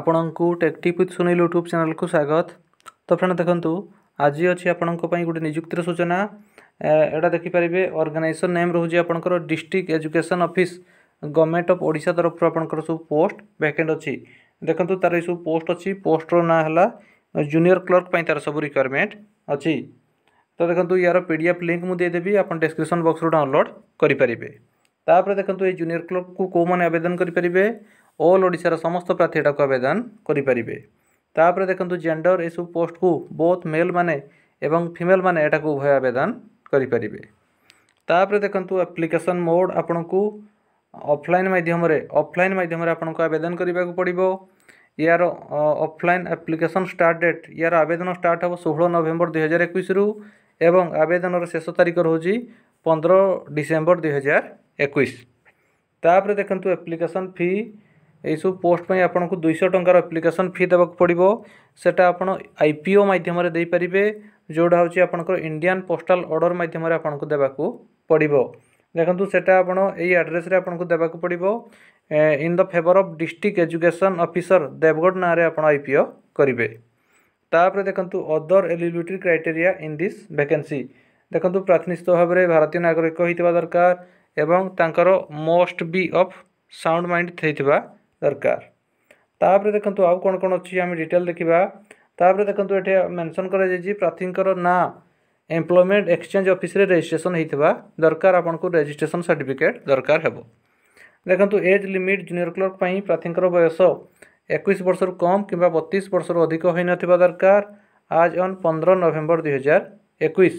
ଆପଣଙ୍କୁ ଟେକ୍ଟିପ୍ with Sunil YouTube ଚ୍ୟାନେଲ୍କୁ ସ୍ୱାଗତ ତ ଫ୍ରେଣ୍ଡ ଦେଖନ୍ତୁ ଆଜି ଅଛି ଆପଣଙ୍କ ପାଇଁ ଗୋଟେ ନିଯୁକ୍ତିର ସୂଚନା ଏଇଟା ଦେଖିପାରିବେ ଅର୍ଗାନାଇଜେସନ୍ ନେମ୍ ରହୁଛି ଆପଣଙ୍କର district education office government of Odisha ତରଫରୁ ଆପଣଙ୍କର ସବୁ ପୋଷ୍ଟ ଭ୍ୟାକେଣ୍ଟ ଅଛି ଦେଖନ୍ତୁ ତା'ର ଏସବୁ ପୋଷ୍ଟ ଅଛି ପୋଷ୍ଟର ନାଁ ହେଲା ଜୁନିୟର କ୍ଲର୍କ ପାଇଁ ତା'ର ସବୁ ରିକ୍ୱାରମେଣ୍ଟ ଅଛି ତ ଦେଖନ୍ତୁ ୟାର ପି ଡି ଏଫ୍ ଲିଙ୍କ୍ ମୁଁ ଦେଇଦେବି ଆପଣ ଡେସ୍କ୍ରିପସନ୍ ବକ୍ସରୁ ଡାଉନଲୋଡ଼୍ କରିପାରିବେ ତାପରେ ଦେଖନ୍ତୁ ଏଇ ଜୁନିୟର କ୍ଲର୍କକୁ କେଉଁମାନେ ଆବେଦନ କରିପାରିବେ অল ওড়িশার সমস্ত প্রার্থী এটাকে আবেদন করে তাপরে দেখুন জেন্ডর এসব পোস্টকু বোথ মেল মানে এবং ফিমেল মানে এটাকে উভয় আবেদন করে তাপরে দেখুন আপ্লিকেসন মোড আপনার অফলাইন মাধ্যমে অফলাইন মাধ্যমে আপনার আবেদন করা পড়ব year offline application start date year আবেদন স্টার্ট হব ষোহল নভেম্বর দুই হাজার একুশরু এবং আবেদনর শেষ তারিখ রয়েছে পনেরো ডিসেম্বর দুই হাজার একুশ তাপরে দেখুন আপ্লিকেসন ফি ଏହିସବୁ ପୋଷ୍ଟ ପାଇଁ ଆପଣଙ୍କୁ ଦୁଇଶହ ଟଙ୍କାର ଆପ୍ଲିକେସନ୍ ଫି ଦେବାକୁ ପଡ଼ିବ ସେଟା ଆପଣ ଆଇ ପି ଓ ମାଧ୍ୟମରେ ଦେଇପାରିବେ ଯେଉଁଟା ହେଉଛି ଆପଣଙ୍କର ଇଣ୍ଡିଆନ୍ ପୋଷ୍ଟାଲ୍ ଅର୍ଡ଼ର ମାଧ୍ୟମରେ ଆପଣଙ୍କୁ ଦେବାକୁ ପଡ଼ିବ ଦେଖନ୍ତୁ ସେଟା ଆପଣ ଏଇ ଆଡ଼୍ରେସ୍ରେ ଆପଣଙ୍କୁ ଦେବାକୁ ପଡ଼ିବ in the favour of district education officer Deogarh ନାଁରେ ଆପଣ ଆଇ ପି ଓ କରିବେ ତାପରେ ଦେଖନ୍ତୁ other eligibility criteria in this vacancy ଦେଖନ୍ତୁ ପ୍ରାଥମିକ ଭାବରେ ଭାରତୀୟ ନାଗରିକ ହୋଇଥିବା ଦରକାର ଏବଂ ତାଙ୍କର must be of sound mind ହେଇଥିବା দরকার তাপরে দেখুন আউ কোণ কোণ অছি আমি ডিটেল দেখিবা তাপরে দেখুন এটি মেনশন করা যাই প্রার্থীঙ্কর না এমপ্লয়মেন্ট এক্সচেঞ্জ অফিসে রেজিষ্ট্রেসন হয়েছে দরকার আপনার রেজিষ্ট্রেসন সার্টিফিকেট দরকার হব দেখুন এজ লিমিট জুনিয়র ক্লর্ক প্রার্থীঙ্কর বয়স একুশ বর্ষর কম কিংবা বতিশ বর্ষর অধিক হয়ে নথিবা দরকার আজ অন পনেরো নভেম্বর দুই হাজার একুশ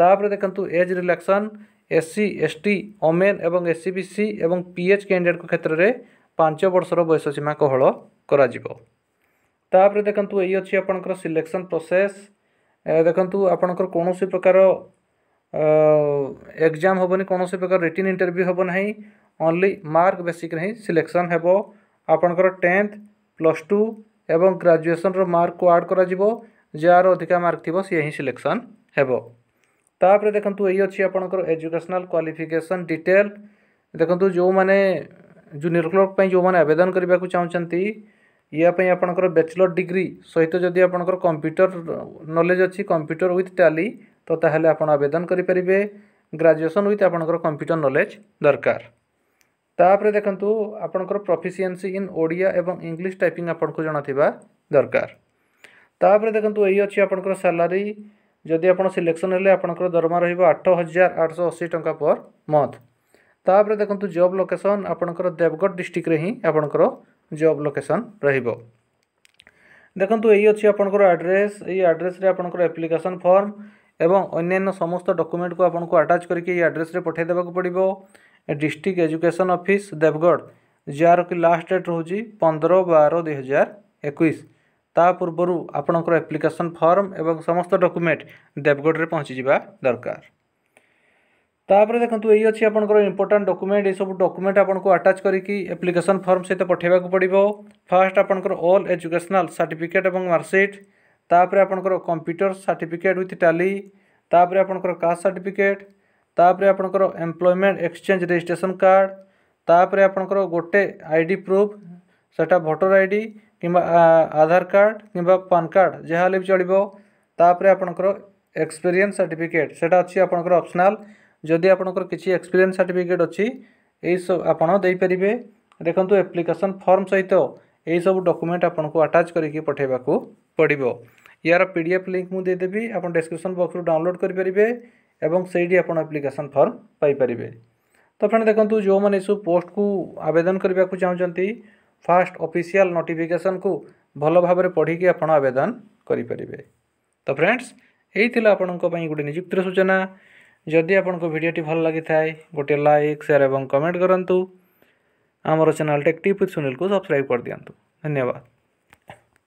তাপরে দেখুন age relaxation SC ST women এবং এসসিবিসি এবং পিএচ ক্যান্ডিডেট ক্ষেত্রে ପାଞ୍ଚ ବର୍ଷର ବୟସ ସୀମା କୋହଳ କରାଯିବ ତାପରେ ଦେଖନ୍ତୁ ଏଇ ଅଛି ଆପଣଙ୍କର ସିଲେକ୍ସନ୍ ପ୍ରୋସେସ୍ ଦେଖନ୍ତୁ ଆପଣଙ୍କର କୌଣସି ପ୍ରକାର ଏକ୍ଜାମ୍ ହେବନି କୌଣସି ପ୍ରକାର ରିଟିନ୍ ଇଣ୍ଟରଭ୍ୟୁ ହେବ ନାହିଁ ଓନ୍ଲି ମାର୍କ ବେସିକ୍ରେ ହିଁ ସିଲେକ୍ସନ୍ ହେବ ଆପଣଙ୍କର ଟେନ୍ଥ ପ୍ଲସ୍ ଟୁ ଏବଂ ଗ୍ରାଜୁଏସନ୍ର ମାର୍କକୁ ଆଡ଼୍ କରାଯିବ ଯାହାର ଅଧିକା ମାର୍କ ଥିବ ସିଏ ହିଁ ସିଲେକ୍ସନ୍ ହେବ ତାପରେ ଦେଖନ୍ତୁ ଏଇ ଅଛି ଆପଣଙ୍କର ଏଜୁକେସନାଲ୍ କ୍ୱାଲିଫିକେସନ୍ ଡିଟେଲ୍ ଦେଖନ୍ତୁ ଯେଉଁମାନେ जो निरक्लर्क जो मैंने आवेदन करने को चाहती ई आपर बैचलर डिग्री सहित जदि आप कंप्यूटर नलेज अच्छी कंप्यूटर ओथ टाली तो तेल आप आवेदन करेंगे ग्राजुएसन ओथ आप कंप्यूटर नलेज दरकार तापर देखु आपणकर प्रफिसीयसी इन ओडिया और इंग्लीश टाइपिंग आपको जाना दरकार तापर देखु यही अच्छी आपंकर सालरी जदि आप सिलेक्शन आपंकर दरमा रठ हजार आठ सौ अशी टाँह पर मन्थ ତାପରେ ଦେଖନ୍ତୁ ଜବ୍ ଲୋକେସନ୍ ଆପଣଙ୍କର ଦେବଗଡ଼ ଡିଷ୍ଟ୍ରିକ୍ଟରେ ହିଁ ଆପଣଙ୍କର ଜବ୍ ଲୋକେସନ୍ ରହିବ ଦେଖନ୍ତୁ ଏଇ ଅଛି ଆପଣଙ୍କର ଆଡ୍ରେସ୍ ଏଇ ଆଡ୍ରେସ୍ରେ ଆପଣଙ୍କର ଆପ୍ଲିକେସନ୍ ଫର୍ମ ଏବଂ ଅନ୍ୟାନ୍ୟ ସମସ୍ତ ଡକୁମେଣ୍ଟକୁ ଆପଣଙ୍କୁ ଆଟାଚ୍ କରିକି ଏଇ ଆଡ୍ରେସ୍ରେ ପଠାଇ ଦେବାକୁ ପଡ଼ିବ ଡିଷ୍ଟ୍ରିକ୍ଟ ଏଜୁକେସନ୍ ଅଫିସ୍ ଦେବଗଡ଼ ଯାହାର କି ଲାଷ୍ଟ ଡେଟ୍ ରହୁଛି ପନ୍ଦର ବାର ଦୁଇହଜାର ଏକୋଇଶ ତା ପୂର୍ବରୁ ଆପଣଙ୍କର ଆପ୍ଲିକେସନ୍ ଫର୍ମ ଏବଂ ସମସ୍ତ ଡକୁମେଣ୍ଟ ଦେବଗଡ଼ରେ ପହଞ୍ଚିଯିବା ଦରକାର ତାପରେ ଦେଖନ୍ତୁ ଏଇ ଅଛି ଆପଣଙ୍କର ଇମ୍ପୋର୍ଟାଣ୍ଟ ଡକୁମେଣ୍ଟ ଏସବୁ ଡକୁମେଣ୍ଟ ଆପଣଙ୍କୁ ଆଟାଚ୍ କରିକି ଆପ୍ଲିକେସନ୍ ଫର୍ମ ସହିତ ପଠାଇବାକୁ ପଡ଼ିବ ଫାର୍ଷ୍ଟ ଆପଣଙ୍କର ଅଲ୍ ଏଜୁକେସନାଲ୍ ସାର୍ଟିଫିକେଟ୍ ଏବଂ ମାର୍କସିଟ୍ ତାପରେ ଆପଣଙ୍କର କମ୍ପ୍ୟୁଟର ସାର୍ଟିଫିକେଟ୍ ୱିଥ୍ ଟାଲି ତାପରେ ଆପଣଙ୍କର କାଷ୍ଟ ସାର୍ଟିଫିକେଟ୍ ତାପରେ ଆପଣଙ୍କର ଏମ୍ପ୍ଲୟମେଣ୍ଟ ଏକ୍ସଚେଞ୍ଜ ରେଜିଷ୍ଟ୍ରେସନ୍ କାର୍ଡ଼ ତାପରେ ଆପଣଙ୍କର ଗୋଟେ ଆଇ ଡି ପ୍ରୁଫ୍ ସେଟା ଭୋଟର ଆଇ ଡି କିମ୍ବା ଆଧାର କାର୍ଡ଼ କିମ୍ବା ପାନ୍ କାର୍ଡ଼ ଯାହା ହେଲେ ବି ଚଳିବ ତାପରେ ଆପଣଙ୍କର ଏକ୍ସପେରିଏନ୍ସ ସାର୍ଟିଫିକେଟ୍ ସେଟା ଅଛି ଆପଣଙ୍କର ଅପସନାଲ୍ ଯଦି ଆପଣଙ୍କର କିଛି ଏକ୍ସପିରିଏନ୍ସ ସାର୍ଟିଫିକେଟ୍ ଅଛି ଏହିସବୁ ଆପଣ ଦେଇପାରିବେ ଦେଖନ୍ତୁ ଆପ୍ଲିକେସନ୍ ଫର୍ମ ସହିତ ଏହିସବୁ ଡକୁମେଣ୍ଟ ଆପଣଙ୍କୁ ଆଟାଚ୍ କରିକି ପଠାଇବାକୁ ପଡ଼ିବ ଏହାର ପି ଡି ଏଫ୍ ଲିଙ୍କ୍ ମୁଁ ଦେଇଦେବି ଆପଣ ଡେସ୍କ୍ରିପସନ୍ ବକ୍ସରୁ ଡାଉନଲୋଡ଼୍ କରିପାରିବେ ଏବଂ ସେଇଠି ଆପଣ ଆପ୍ଲିକେସନ୍ ଫର୍ମ ପାଇପାରିବେ ତ ଫ୍ରେଣ୍ଡ୍ ଦେଖନ୍ତୁ ଯେଉଁମାନେ ଏସବୁ ପୋଷ୍ଟକୁ ଆବେଦନ କରିବାକୁ ଚାହୁଁଛନ୍ତି ଫାଷ୍ଟ ଅଫିସିଆଲ୍ ନୋଟିଫିକେସନ୍କୁ ଭଲ ଭାବରେ ପଢ଼ିକି ଆପଣ ଆବେଦନ କରିପାରିବେ ତ ଫ୍ରେଣ୍ଡସ୍ ଏଇ ଥିଲା ଆପଣଙ୍କ ପାଇଁ ଗୋଟେ ନିଯୁକ୍ତିର ସୂଚନା जदि आपको भिडटे भल लगी थाए गोटे लाइक सेयार और कमेंट करूँ आमर चेल टेक्टिव सुनील को सब्सक्राइब कर दिंतु धन्यवाद